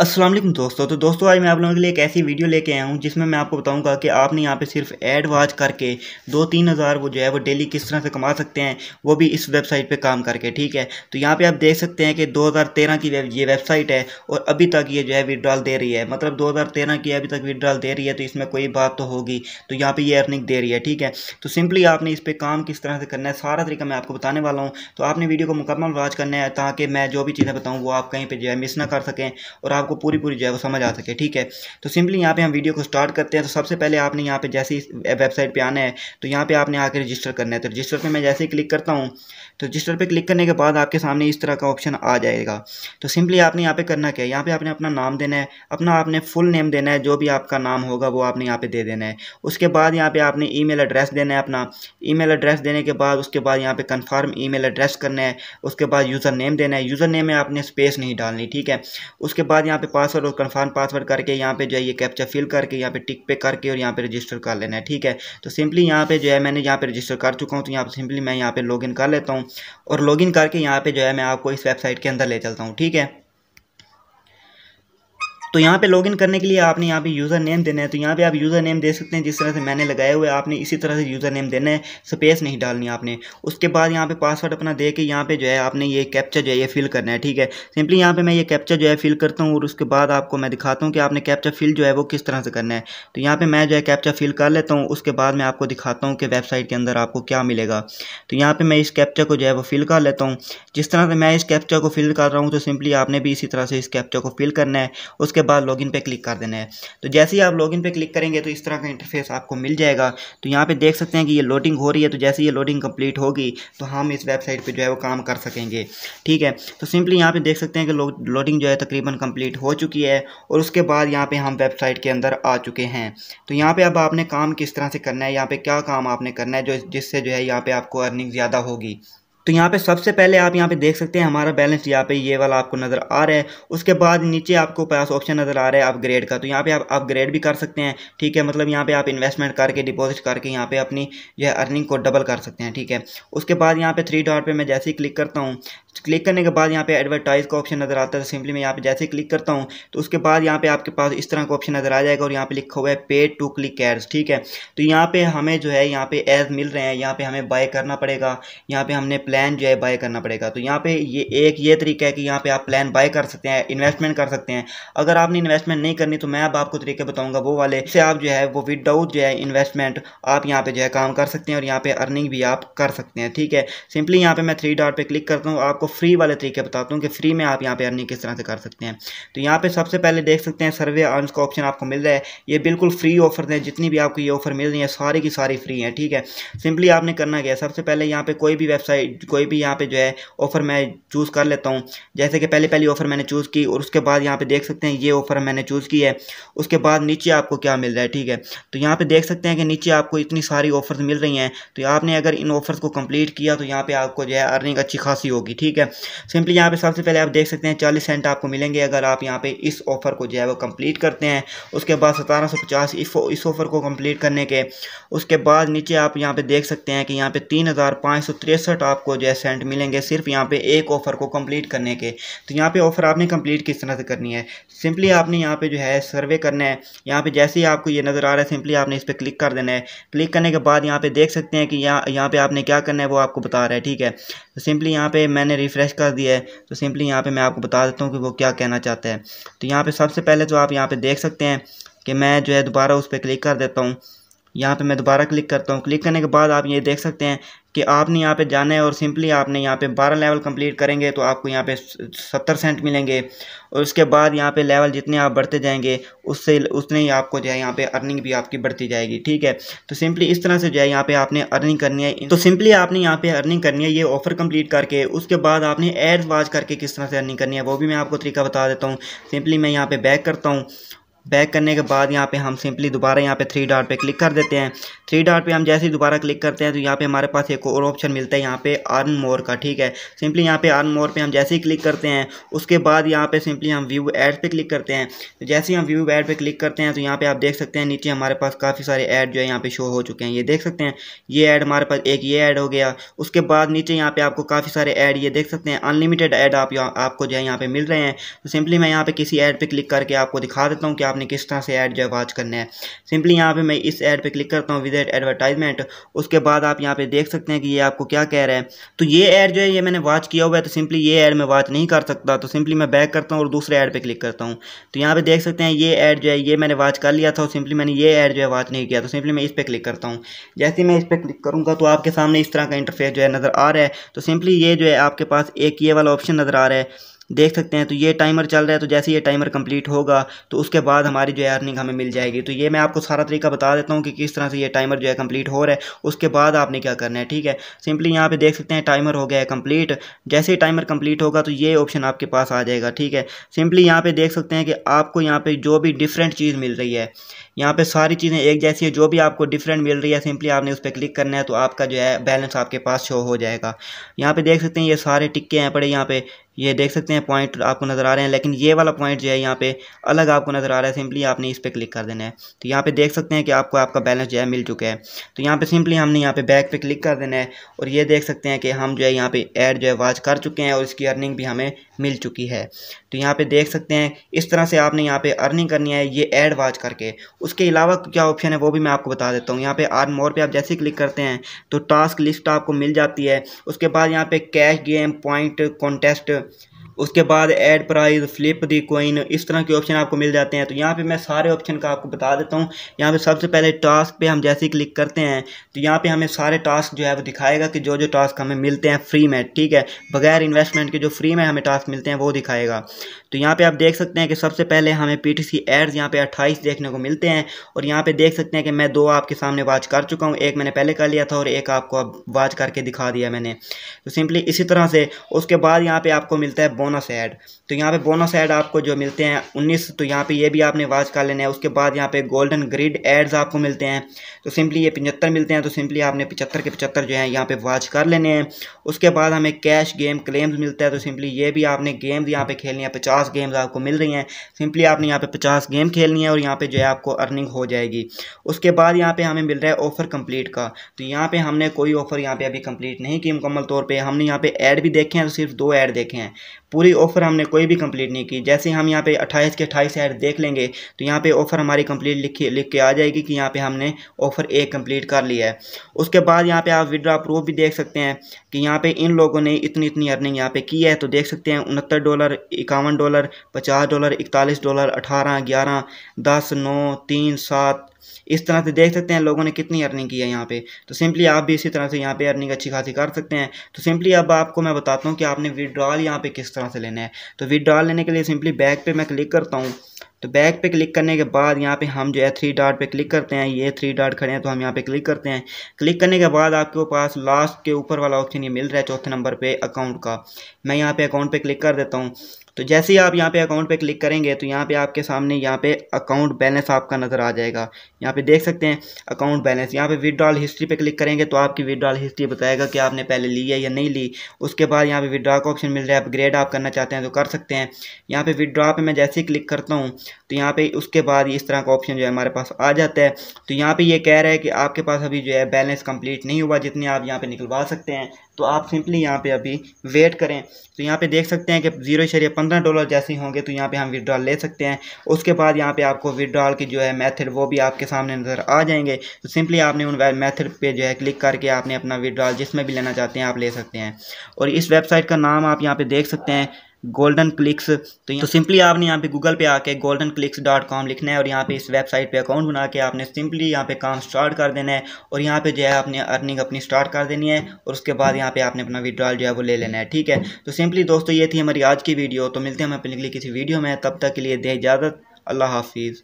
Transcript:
असलम दोस्तों तो दोस्तों आज मैं आप लोगों के लिए एक ऐसी वीडियो लेके आया हूँ जिसमें मैं आपको बताऊँगा कि आपने यहाँ पे सिर्फ एड वाच करके दो तीन हज़ार वो जो है वो डेली किस तरह से कमा सकते हैं वो भी इस वेबसाइट पे काम करके ठीक है तो यहाँ पे आप देख सकते हैं कि 2013 की वेब ये वेबसाइट है और अभी तक ये जो है विड्रॉल दे रही है मतलब दो की अभी तक विड्रॉल दे रही है तो इसमें कोई बात तो होगी तो यहाँ पर ये अर्निंग दे रही है ठीक है तो सिंपली आपने इस पर काम किस तरह से करना है सारा तरीका मैं आपको बताने वाला हूँ तो आपने वीडियो को मुकम्मल वाच करना है ताकि मैं जो भी चीज़ें बताऊँ वो आप कहीं पर जो है मिस ना कर सकें और आप आपको पूरी पूरी जो है वो समझ आ सके ठीक है तो सिंपली यहाँ पे हम वीडियो को स्टार्ट करते हैं तो सबसे पहले आपने यहाँ पे जैसे ही वेबसाइट पे आना है तो यहाँ पे आपने आके रजिस्टर करना है तो रजिस्टर पे मैं जैसे ही क्लिक करता हूँ तो रजिस्टर पे क्लिक करने के बाद आपके सामने इस तरह का ऑप्शन आ जाएगा तो सिंपली आपने यहाँ पे करना क्या है यहाँ पे आपने अपना नाम देना है अपना आपने फुल नेम देना है जो भी आपका नाम होगा वो आपने यहाँ पे दे देना है उसके बाद यहाँ पे आपने मेल एड्रेस देना है अपना मेल एड्रेस देने के बाद उसके बाद यहाँ पे कंफर्म मेल एड्रेस करना है उसके बाद यूज़र नेम देना है यूज़र नेम में आपने स्पेस नहीं डालनी ठीक है उसके बाद यहाँ पे पासवर्ड और कन्फर्म पासवर्ड करके यहाँ पे जो है ये कैप्चा फिल करके यहाँ पे टिक पे करके और यहाँ पे रजिस्टर कर लेना है ठीक है तो सिंपली यहाँ पे जो है मैंने यहाँ पे रजिस्टर कर चुका हूँ तो यहाँ पे सिंपली मैं यहाँ पे लॉगिन कर लेता हूँ और लॉगिन करके यहाँ पे जो है मैं आपको इस वेबसाइट के अंदर ले चलता हूँ ठीक है तो यहाँ पे लॉगिन करने के लिए आपने यहाँ पे यूज़र नेम देना है तो यहाँ पे आप यूज़र नेम दे सकते हैं जिस तरह से मैंने लगाए हुए आपने इसी तरह से यूज़र नेम देना है स्पेस नहीं डालनी आपने उसके बाद यहाँ पे पासवर्ड अपना दे के यहाँ पे जो है आपने ये कैप्चर जो है ये फिल करना है ठीक है सिंपली यहाँ पर मैं ये कैप्चर जो है फिल करता हूँ और उसके बाद आपको मैं दिखाता हूँ कि आपने कैप्चर फिल जो है वो किस तरह से करना है तो यहाँ पर मैं जो है कैप्चर फिल कर लेता हूँ उसके बाद मैं आपको दिखाता हूँ कि वेबसाइट के अंदर आपको क्या मिलेगा तो यहाँ पर मैं इस कैप्चर को जो है वो फिल कर लेता हूँ जिस तरह से मैं इस कैप्चर को फिल कर रहा हूँ तो सिंपली आपने भी इसी तरह से इस कैप्चर को फिल करना है उसके उसके बाद लॉगिन पे क्लिक कर देना है तो जैसे ही आप लॉगिन पे क्लिक करेंगे तो इस तरह का इंटरफेस आपको मिल जाएगा तो यहाँ पे देख सकते हैं कि ये लोडिंग हो रही है तो जैसे ये लोडिंग कंप्लीट होगी तो हम इस वेबसाइट पर जो है वो काम कर सकेंगे ठीक है तो सिंपली यहाँ पर देख सकते हैं कि लोडिंग जो है तकरीबन कम्प्लीट हो चुकी है और उसके बाद यहाँ पर हम वेबसाइट के अंदर आ चुके हैं तो यहाँ पर अब आपने काम किस तरह से करना है यहाँ पर क्या काम आपने करना है जो जिससे जो है यहाँ पर आपको अर्निंग ज़्यादा होगी तो यहाँ पे सबसे पहले आप यहाँ पे देख सकते हैं हमारा बैलेंस यहाँ पे ये वाला आपको नज़र आ रहा है उसके बाद नीचे आपको पास ऑप्शन नज़र आ रहा है अपग्रेड का तो यहाँ पे आप अपग्रेड भी कर सकते हैं ठीक है मतलब यहाँ पे आप इन्वेस्टमेंट करके डिपॉजिट करके यहाँ पे अपनी यह अर्निंग को डबल कर सकते हैं ठीक है उसके बाद यहाँ पे थ्री डॉट पर मैं जैसे ही क्लिक करता हूँ क्लिक करने के बाद यहाँ पे एडवर्टाइज़ का ऑप्शन नज़र आता है सिंपली मैं यहाँ पे जैसे क्लिक करता हूँ तो उसके बाद यहाँ पे आपके पास इस तरह का ऑप्शन नज़र आ जाएगा और यहाँ पे लिखा हुआ है पे टू क्लिक एड्स ठीक है तो यहाँ पे हमें जो है यहाँ पे एज मिल रहे हैं यहाँ पे हमें बाय करना पड़ेगा यहाँ पे हमने प्लान जो है बाय करना पड़ेगा तो यहाँ पे ये एक ये तरीका है कि यहाँ पे आप प्लान बाय कर सकते हैं इन्वेस्टमेंट कर सकते हैं अगर आपने इन्वेस्टमेंट नहीं करनी तो मैं अब आपको तरीके बताऊँगा वो वाले से आप जो है वो विदाउट जो है इन्वेस्टमेंट आप यहाँ पे जो है काम कर सकते हैं और यहाँ पे अर्निंग भी आप कर सकते हैं ठीक है सिंपली यहाँ पे मैं थ्री डॉट पर क्लिक करता हूँ आपको आपको फ्री वाले तरीके बताता हूँ कि फ्री में आप यहाँ पे अर्निंग किस तरह से कर सकते हैं तो यहाँ पे सबसे पहले देख सकते हैं सर्वे अर्न का ऑप्शन आपको मिल रहा है ये बिल्कुल फ्री ऑफर हैं जितनी भी आपको ये ऑफर मिल रही है सारी की सारी फ्री हैं ठीक है सिंपली आपने करना क्या है सबसे पहले यहाँ पर कोई भी वेबसाइट कोई भी यहाँ पर जो है ऑफर मैं चूज़ कर लेता हूँ जैसे कि पहले पहली ऑफर मैंने चूज़ की और उसके बाद यहाँ पर देख सकते हैं ये ऑफर मैंने चूज़ की है उसके बाद नीचे आपको क्या मिल रहा है ठीक है तो यहाँ पर देख सकते हैं कि नीचे आपको इतनी सारी ऑफर्स मिल रही हैं तो आपने अगर इन ऑफर्स को कंप्लीट किया तो यहाँ पर आपको जो है अर्निंग अच्छी खासी होगी ठीक ठीक है सिंपली यहाँ पे सबसे पहले आप देख सकते हैं चालीस सेंट आपको मिलेंगे अगर आप यहाँ पे इस ऑफ़र को जो है वो कंप्लीट करते हैं उसके बाद सतारह सौ पचास इस ऑफ़र को कंप्लीट करने के उसके बाद नीचे आप यहाँ पे देख सकते हैं कि यहाँ पे तीन हज़ार पाँच सौ तिरसठ आपको जो है सेंट मिलेंगे सिर्फ यहाँ पे एक ऑफ़र को कंप्लीट करने के तो यहाँ पे ऑफ़र आपने कंप्लीट किस तरह से करनी है सिंपली आपने यहाँ पे जो है सर्वे करना है यहाँ पे जैसे ही आपको ये नज़र आ रहा है सिंपली आपने इस पर क्लिक कर देना है क्लिक करने के बाद यहाँ पे देख सकते हैं कि यहाँ यहाँ पे आपने क्या करना है वो आपको बता रहा है ठीक है तो सिंपली यहाँ पे मैंने रिफ़्रेश कर दिया है तो सिंपली यहाँ पे मैं आपको बता देता हूँ कि वो क्या कहना चाहता है तो यहाँ पे सबसे पहले तो आप यहाँ पे देख सकते हैं कि मैं जो है दोबारा उस पर क्लिक कर देता हूँ यहाँ पे मैं दोबारा क्लिक करता हूँ क्लिक करने के बाद आप ये देख सकते हैं कि आपने यहाँ पे जाना है और सिंपली आपने यहाँ पे 12 लेवल कंप्लीट करेंगे तो आपको यहाँ पे 70 सेंट मिलेंगे और उसके बाद यहाँ पे लेवल जितने आप बढ़ते जाएंगे उससे उतने ही आपको जो है यहाँ पे अर्निंग भी आपकी बढ़ती जाएगी ठीक है तो सिंपली इस तरह से जो है यहाँ पे आपने अर्निंग करनी है तो सिंपली आपने यहाँ पे अर्निंग करनी है ये ऑफर कंप्लीट करके उसके बाद आपने एड वाच करके किस तरह से अर्निंग करनी है वो भी मैं आपको तरीका बता देता हूँ सिंपली मैं यहाँ पे बैक करता हूँ बैक करने के बाद यहाँ पे हम सिंपली दोबारा यहाँ पे थ्री डॉट पे क्लिक कर देते हैं थ्री डॉट पे हम जैसे ही दोबारा क्लिक करते हैं तो यहाँ पे हमारे पास एक और ऑप्शन मिलता है यहाँ पे अर्न मोर का ठीक है सिंपली यहाँ पे अर्न मोर पे हम जैसे ही क्लिक करते हैं उसके बाद यहाँ पे सिंपली हम व्यू एड पे क्लिक करते हैं तो जैसे ही हम व्यू एड पे क्लिक करते हैं तो यहाँ पे आप देख सकते हैं नीचे हमारे पास काफ़ी सारे ऐड जो है यहाँ पे शो हो चुके हैं ये देख सकते हैं ये ऐड हमारे पास एक ये ऐड हो गया उसके बाद नीचे यहाँ पे आपको काफ़ी सारे ऐड ये देख सकते हैं अनलिमिटेड ऐड आपको जो है यहाँ पे मिल रहे हैं तो सिंपली मैं यहाँ पे किसी ऐड पर क्लिक करके आपको दिखा देता हूँ कि आप आपने किस तरह से ऐड जो है वॉच करना है सिंपली यहाँ पे मैं इस ऐड पे क्लिक करता हूँ विजिट एडवर्टाइजमेंट उसके बाद आप यहाँ पे देख सकते हैं कि ये आपको क्या कह रहा है तो ये ऐड जो है ये मैंने वॉच किया हुआ है तो सिंपली ये ऐड मैं वॉच नहीं कर सकता तो सिंपली मैं बैक करता हूँ और दूसरे ऐड पर क्लिक करता हूँ तो यहाँ पर देख सकते हैं ये ऐड जो है ये मैंने वॉच कर लिया था और सिंपली मैंने ये ऐड जो है वॉच नहीं किया तो सिंपली मैं इस पर क्लिक करता हूँ जैसे मैं इस पर क्लिक करूँगा तो आपके सामने इस तरह का इंटरफेस जो है नज़र आ रहा है तो सिंपली ये जो है आपके पास एक ये वाला ऑप्शन नज़र आ रहा है देख सकते हैं तो ये टाइमर चल रहा है तो जैसे ये टाइमर कंप्लीट होगा तो उसके बाद हमारी जो है अर्निंग हमें मिल जाएगी तो ये मैं आपको सारा तरीका बता देता हूँ कि किस तरह से ये टाइमर जो है कंप्लीट हो रहा है उसके बाद आपने क्या करना है ठीक है सिंपली यहाँ पे देख सकते हैं टाइमर हो गया है कम्प्लीट जैसे ही टाइमर कंप्लीट होगा तो ये ऑप्शन आपके पास आ जाएगा ठीक है सिंपली यहाँ पर देख सकते हैं कि आपको यहाँ पर जो भी डिफरेंट चीज़ मिल रही है यहाँ पर सारी चीज़ें एक जैसी है जो भी आपको डिफरेंट मिल रही है सिंपली आपने उस पर क्लिक करना है तो आपका जो है बैलेंस आपके पास शो हो जाएगा यहाँ पर देख सकते हैं ये सारे टिक्के हैं पड़े यहाँ पे ये देख सकते हैं पॉइंट आपको नज़र आ रहे हैं लेकिन ये वाला पॉइंट जो है यहाँ पे अलग आपको नज़र आ रहा है सिंपली आपने इस पर क्लिक कर देना है तो यहाँ पे देख सकते हैं कि आपको आपका बैलेंस जो है मिल चुका है तो यहाँ पे सिंपली हमने यहाँ पे बैक पे क्लिक कर देना है और ये देख सकते हैं कि हम जो है यहाँ पर एड जो है वाच कर चुके हैं और इसकी अर्निंग भी हमें मिल चुकी है तो यहाँ पर देख सकते हैं इस तरह से आपने यहाँ पर अर्निंग करनी है ये एड वाच करके उसके अलावा क्या ऑप्शन है वो भी मैं आपको बता देता हूँ यहाँ पर आर मोर पे आप जैसे ही क्लिक करते हैं तो टास्क लिस्ट आपको मिल जाती है उसके बाद यहाँ पर कैश गेम पॉइंट कॉन्टेस्ट उसके बाद add prize flip the coin इस तरह के ऑप्शन आपको मिल जाते हैं तो यहाँ पे मैं सारे ऑप्शन का आपको बता देता हूँ यहाँ पे सबसे पहले टास्क पे हम जैसे ही क्लिक करते हैं तो यहाँ पे हमें सारे टास्क जो है वो दिखाएगा कि जो जो टास्क हमें मिलते हैं फ्री में ठीक है बगैर इन्वेस्टमेंट के जो फ्री में हमें टास्क मिलते हैं वो दिखाएगा तो यहाँ पे आप देख सकते हैं कि सबसे पहले हमें पी टी सी एड्स यहाँ पे 28 देखने को मिलते हैं और यहाँ पे देख सकते हैं कि मैं दो आपके सामने वाच कर चुका हूँ एक मैंने पहले कर लिया था और एक आपको अब वाच करके दिखा दिया मैंने तो सिंपली इसी तरह से उसके बाद यहाँ पे आपको मिलता है बोनस ऐड तो यहाँ पे बोनस ऐड आपको जो मिलते हैं उन्नीस तो यहाँ पर ये भी आपने वाच कर लेना है उसके बाद यहाँ पे गोल्डन ग्रिड एड्स आपको मिलते हैं तो सिंपली ये पचहत्तर मिलते हैं तो सिंपली आपने पचहत्तर के पचहत्तर जो है यहाँ पे वाच कर लेने हैं उसके बाद हमें कैश गेम क्लेम्स मिलता है तो सिंपली ये भी आपने गेम्स यहाँ पे खेलने हैं पचास 50 गेम्स आपको मिल रही हैं सिंपली आपने यहाँ पे पचास गेम खेलनी है और यहाँ पे जो है आपको अर्निंग हो जाएगी उसके बाद यहाँ पे हमें मिल रहा है ऑफ़र कंप्लीट का तो यहाँ पे हमने कोई ऑफ़र यहाँ पे अभी कंप्लीट नहीं की मुकम्मल तौर पर हमने यहाँ पे ऐड भी देखे हैं तो सिर्फ दो ऐड देखे हैं पूरी ऑफ़र हमने कोई भी कंप्लीट नहीं की जैसे हम यहाँ पे 28 के 28 ऐड देख लेंगे तो यहाँ पे ऑफ़र हमारी कंप्लीट लिखी लिख के आ जाएगी कि यहाँ पे हमने ऑफ़र एक कंप्लीट कर लिया है उसके बाद यहाँ पे आप विड्रा प्रूफ भी देख सकते हैं कि यहाँ पे इन लोगों ने इतनी इतनी अर्निंग यहाँ पे की है तो देख सकते हैं उनहत्तर डॉलर इक्यावन डॉलर पचास डॉलर इकतालीस डॉलर अठारह ग्यारह दस नौ तीन सात इस तरह से देख सकते हैं लोगों ने कितनी अर्निंग की है यहाँ पे तो सिंपली आप भी इसी तरह से यहाँ पे अर्निंग अच्छी खासी कर सकते हैं तो सिंपली अब आपको मैं बताता हूँ कि आपने विड्रॉल यहाँ पे किस तरह से लेना है तो विड्रॉल लेने के लिए सिंपली बैक पे मैं क्लिक करता हूँ तो बैक पे क्लिक करने के बाद यहाँ पे हम जो है थ्री डॉट पे क्लिक करते हैं ये थ्री डॉट खड़े हैं तो हम यहाँ पे क्लिक करते हैं क्लिक करने के बाद आपके पास लास्ट के ऊपर वाला ऑप्शन ये मिल रहा है चौथे नंबर पे अकाउंट का मैं यहाँ पे अकाउंट पे क्लिक कर देता हूँ तो जैसे ही आप यहाँ पे अकाउंट पे क्लिक करेंगे तो यहाँ पे आपके सामने यहाँ पे अकाउंट बैलेंस आपका नज़र आ जाएगा यहाँ पे देख सकते हैं अकाउंट बैलेंस यहाँ पे विदड्रॉल हिस्ट्री पे क्लिक करेंगे तो आपकी विदड्रॉल हिस्ट्री बताएगा कि आपने पहले ली है या नहीं ली उसके बाद यहाँ पे विदड्रॉ का ऑप्शन मिल रहा है अपग्रेड आप करना चाहते हैं तो कर सकते हैं यहाँ पर विदड्रॉ पर मैं जैसे ही क्लिक करता हूँ तो यहाँ पर उसके बाद इस तरह का ऑप्शन जो है हमारे पास आ जाता है तो यहाँ पर ये कह रहा है कि आपके पास अभी जो है बैलेंस कम्प्लीट नहीं हुआ जितने आप यहाँ पर निकलवा सकते हैं तो आप सिंपली यहाँ पे अभी वेट करें तो यहाँ पे देख सकते हैं कि जीरो शरीय पंद्रह डॉलर जैसे होंगे तो यहाँ पे हम विड्रॉल ले सकते हैं उसके बाद यहाँ पे आपको विड्रॉल की जो है मेथड वो भी आपके सामने नज़र आ जाएंगे तो सिंपली आपने उन मेथड पे जो है क्लिक करके आपने अपना विड्रॉल जिसमें भी लेना चाहते हैं आप ले सकते हैं और इस वेबसाइट का नाम आप यहाँ पर देख सकते हैं गोल्डन क्लिक्स तो यहाँ तो सिंपली आपने यहाँ पे गूगल पे आके गोल्डन क्लिक्स डॉट कॉम लिखना है और यहाँ पे इस वेबसाइट पे अकाउंट बना के आपने सिंपली यहाँ पे काम स्टार्ट कर देना है और यहाँ पे जो है आपने अर्निंग अपनी स्टार्ट कर देनी है और उसके बाद यहाँ पे आपने अपना विड्रॉल जो है वो ले लेना है ठीक है तो सिंपली दोस्तों ये थी हमारी आज की वीडियो तो मिलते हैं हम अपने लिए किसी वीडियो में तब तक के लिए दे इजाज़त अल्लाह हाफिज़